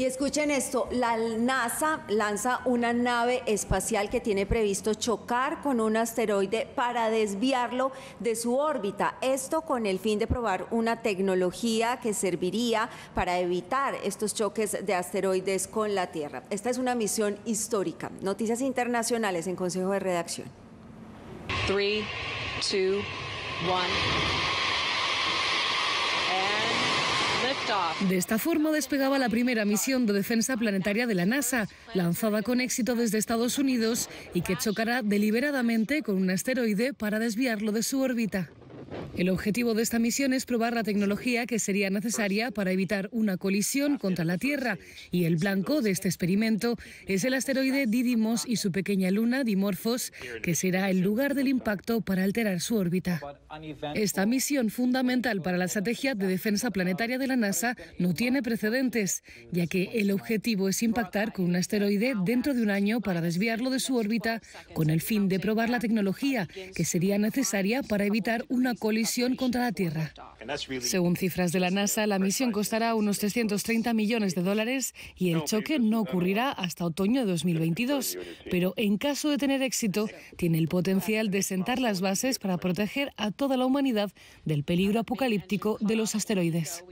Y escuchen esto, la NASA lanza una nave espacial que tiene previsto chocar con un asteroide para desviarlo de su órbita. Esto con el fin de probar una tecnología que serviría para evitar estos choques de asteroides con la Tierra. Esta es una misión histórica. Noticias internacionales en Consejo de Redacción. 3 De esta forma despegaba la primera misión de defensa planetaria de la NASA, lanzada con éxito desde Estados Unidos y que chocará deliberadamente con un asteroide para desviarlo de su órbita. El objetivo de esta misión es probar la tecnología que sería necesaria para evitar una colisión contra la Tierra y el blanco de este experimento es el asteroide Didymos y su pequeña luna Dimorphos, que será el lugar del impacto para alterar su órbita. Esta misión fundamental para la estrategia de defensa planetaria de la NASA no tiene precedentes, ya que el objetivo es impactar con un asteroide dentro de un año para desviarlo de su órbita con el fin de probar la tecnología que sería necesaria para evitar una colisión misión contra la Tierra. Según cifras de la NASA, la misión costará unos 330 millones de dólares y el choque no ocurrirá hasta otoño de 2022, pero en caso de tener éxito, tiene el potencial de sentar las bases para proteger a toda la humanidad del peligro apocalíptico de los asteroides.